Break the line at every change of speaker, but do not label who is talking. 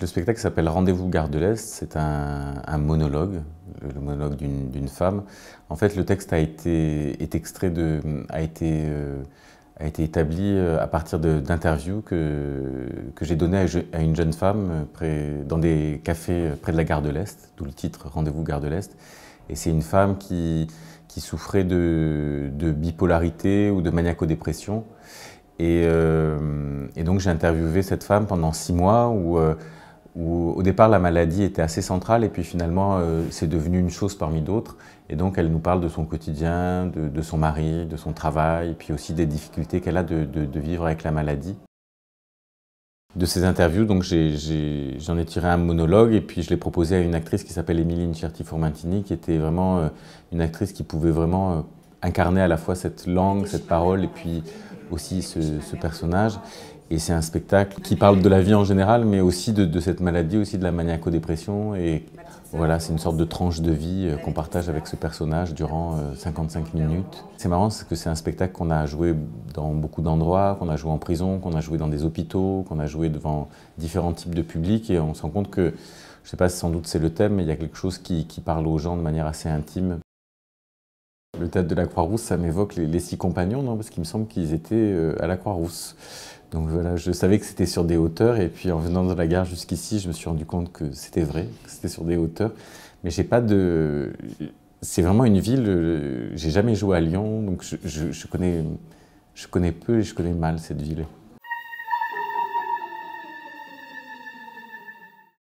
le spectacle s'appelle Rendez-vous Gare de l'Est, c'est un, monologue, le monologue d'une femme. En fait, le texte a été, extrait euh, a été, établi euh, à partir d'interviews que, que j'ai données à, une jeune femme euh, dans des cafés près de la Gare de l'Est, d'où le titre Rendez-vous Gare de l'Est. Et c'est une femme qui, souffrait de, de bipolarité ou de maniaco-dépression euh, et, donc j'ai interviewé cette femme pendant six mois euh, où, au départ la maladie était assez centrale et puis finalement euh, c'est devenu une chose parmi d'autres. Et donc elle nous parle de son quotidien, de, son mari, de son travail, puis aussi des difficultés qu'elle a de, vivre avec la maladie. De ces interviews, donc j'en ai, tiré un monologue et puis je l'ai proposé à une actrice qui s'appelle Émilie Incerti Formantini, qui était vraiment une actrice qui pouvait vraiment incarner à la fois cette langue, cette parole et puis aussi ce, personnage. Et c'est un spectacle qui parle de la vie en général, mais aussi de, cette maladie, aussi de la maniaco-dépression. Et voilà, c'est une sorte de tranche de vie euh, qu'on partage avec ce personnage durant 55 euh, minutes. C'est marrant, c'est que c'est un spectacle qu'on a joué dans beaucoup d'endroits, qu'on a joué en prison, qu'on a joué dans des hôpitaux, qu'on a joué devant différents types de publics. Et on se rend compte que, je ne sais pas, sans doute c'est le thème, mais il y a quelque chose qui, qui parle aux gens de manière assez intime. Le théâtre de la Croix-Rousse, ça m'évoque les, six compagnons, non parce qu'il me semble qu'ils étaient euh, à la Croix-Rousse. Donc voilà, je savais que c'était sur des hauteurs, et puis en venant de la gare jusqu'ici, je me suis rendu compte que c'était vrai, que c'était sur des hauteurs. Mais j'ai pas de. C'est vraiment une ville. Euh, j'ai jamais joué à Lyon, donc je, je connais, je connais peu et je connais mal cette ville.